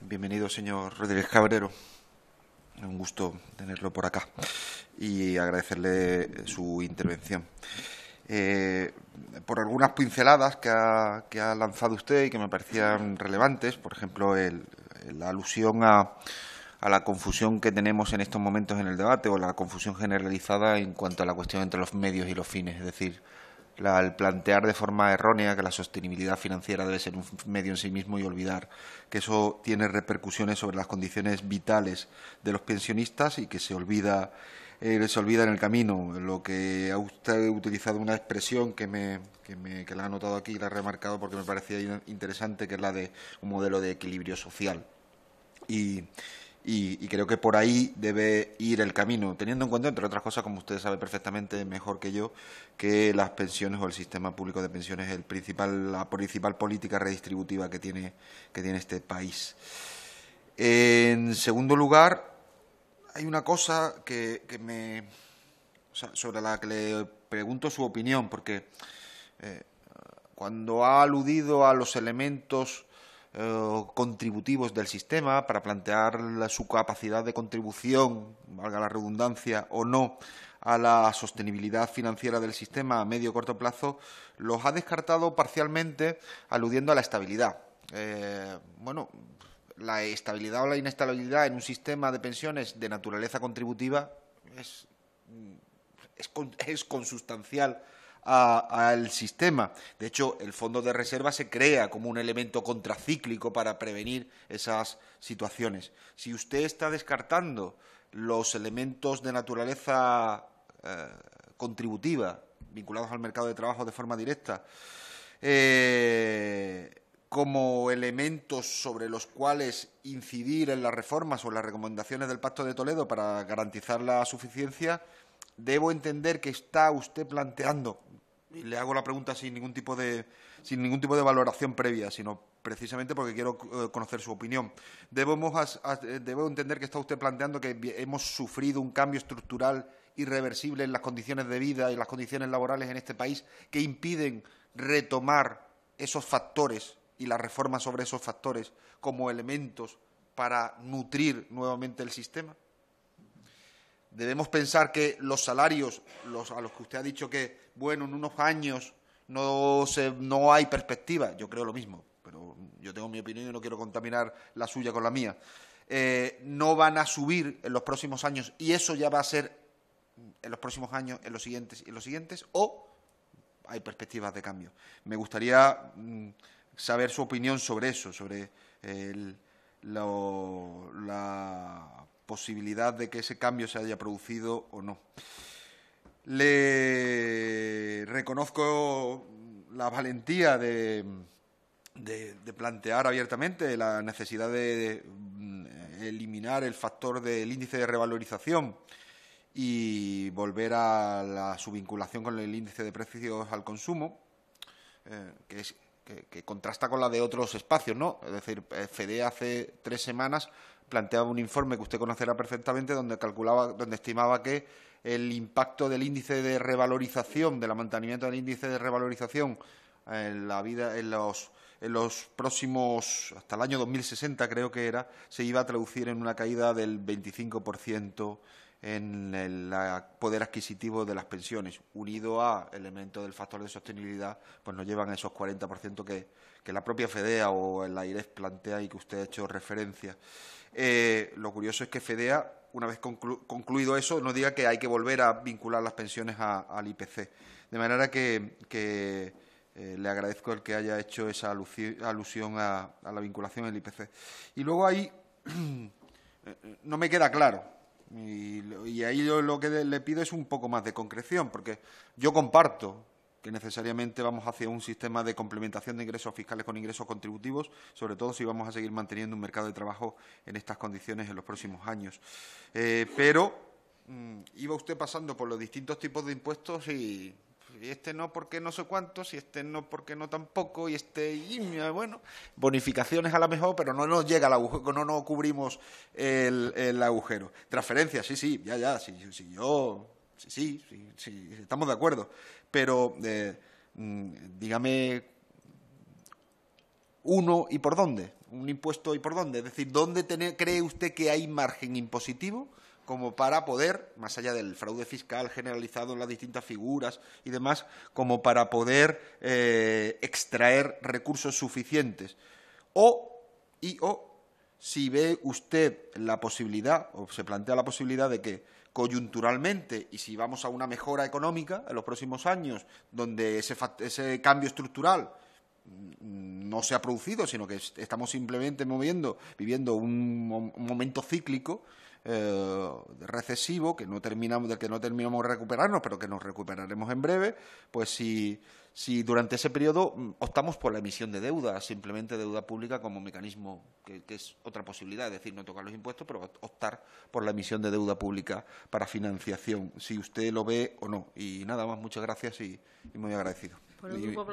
Bienvenido, señor Rodríguez Cabrero. Un gusto tenerlo por acá y agradecerle su intervención. Eh, por algunas pinceladas que ha, lanzado usted y que me parecían relevantes, por ejemplo, la alusión a, a la confusión que tenemos en estos momentos en el debate o la confusión generalizada en cuanto a la cuestión entre los medios y los fines, es decir, al plantear de forma errónea que la sostenibilidad financiera debe ser un medio en sí mismo y olvidar que eso tiene repercusiones sobre las condiciones vitales de los pensionistas y que se olvida eh, se olvida en el camino lo que ha usted utilizado una expresión que me, que me que la ha anotado aquí y la ha remarcado porque me parecía interesante que es la de un modelo de equilibrio social y y, creo que por ahí debe ir el camino, teniendo en cuenta, entre otras cosas, como usted sabe perfectamente mejor que yo, que las pensiones o el sistema público de pensiones es la principal política redistributiva que tiene, que tiene este país. En segundo lugar, hay una cosa que, me, sobre la que le pregunto su opinión, porque eh, cuando ha aludido a los elementos eh, contributivos del sistema, para plantear su capacidad de contribución, valga la redundancia o no, a la sostenibilidad financiera del sistema a medio o corto plazo, los ha descartado parcialmente aludiendo a la estabilidad. Eh, bueno, la estabilidad o la inestabilidad en un sistema de pensiones de naturaleza contributiva es, es consustancial al sistema. De hecho, el fondo de reserva se crea como un elemento contracíclico para prevenir esas situaciones. Si usted está descartando los elementos de naturaleza eh, contributiva vinculados al mercado de trabajo de forma directa, eh, como elementos sobre los cuales incidir en las reformas o las recomendaciones del Pacto de Toledo para garantizar la suficiencia, debo entender que está usted planteando, y le hago la pregunta sin ningún tipo de, sin ningún tipo de valoración previa, sino precisamente porque quiero eh, conocer su opinión. Eh, debo entender que está usted planteando que hemos sufrido un cambio estructural irreversible en las condiciones de vida y las condiciones laborales en este país que impiden retomar esos factores y la reforma sobre esos factores como elementos para nutrir nuevamente el sistema. Debemos pensar que los salarios, los, a los que usted ha dicho que, bueno, en unos años no, no hay perspectiva, yo creo lo mismo, pero yo tengo mi opinión y no quiero contaminar la suya con la mía, eh, no van a subir en los próximos años y eso ya va a ser en los próximos años, en los siguientes y en los siguientes, o hay perspectivas de cambio. Me gustaría mm, saber su opinión sobre eso, sobre la posibilidad de que ese cambio se haya producido o no. Le reconozco la valentía de, plantear abiertamente la necesidad de, mm, eliminar el factor del índice de revalorización y volver a la, su vinculación con el índice de precios al consumo, eh, que, contrasta con la de otros espacios, ¿no? Es decir, eh, FEDE hace tres semanas planteaba un informe que usted conocerá perfectamente, donde calculaba, donde estimaba que el impacto del índice de revalorización, del mantenimiento del índice de revalorización en la vida, en los, en los próximos, hasta el año 2060 creo que era, se iba a traducir en una caída del 25% en el poder adquisitivo de las pensiones, unido a elementos del factor de sostenibilidad, pues nos llevan a esos 40% que, que la propia FEDEA o el AIREF plantea y que usted ha hecho referencia. Eh, lo curioso es que FEDEA, una vez concluido eso, nos diga que hay que volver a vincular las pensiones al IPC. De manera que, eh, le agradezco el que haya hecho esa alusión a, a la vinculación al IPC. Y luego ahí eh, no me queda claro y, ahí lo que le pido es un poco más de concreción, porque yo comparto que necesariamente vamos hacia un sistema de complementación de ingresos fiscales con ingresos contributivos, sobre todo si vamos a seguir manteniendo un mercado de trabajo en estas condiciones en los próximos años. Eh, pero mm, iba usted pasando por los distintos tipos de impuestos y y este no porque no sé cuántos, y este no porque no tampoco, y este, bueno, bonificaciones a lo mejor, pero no nos llega el agujero, no nos cubrimos el, agujero. Transferencias, sí, sí, ya, ya, sí, sí yo, sí, sí, estamos de acuerdo, pero eh, mm, dígame uno y por dónde, un impuesto y por dónde, es decir, ¿dónde cree usted que hay margen impositivo? como para poder, más allá del fraude fiscal generalizado en las distintas figuras y demás, como para poder eh, extraer recursos suficientes. O, y o, si ve usted la posibilidad, o se plantea la posibilidad de que coyunturalmente y si vamos a una mejora económica en los próximos años, donde ese, cambio estructural mm, no se ha producido, sino que estamos simplemente moviendo, viviendo un momento cíclico, eh, recesivo que no terminamos, del que no terminamos de recuperarnos, pero que nos recuperaremos en breve, pues si, si durante ese periodo mm, optamos por la emisión de deuda, simplemente deuda pública como mecanismo, que, es otra posibilidad, es decir, no tocar los impuestos, pero optar por la emisión de deuda pública para financiación, si usted lo ve o no. Y nada más, muchas gracias y, muy agradecido. Por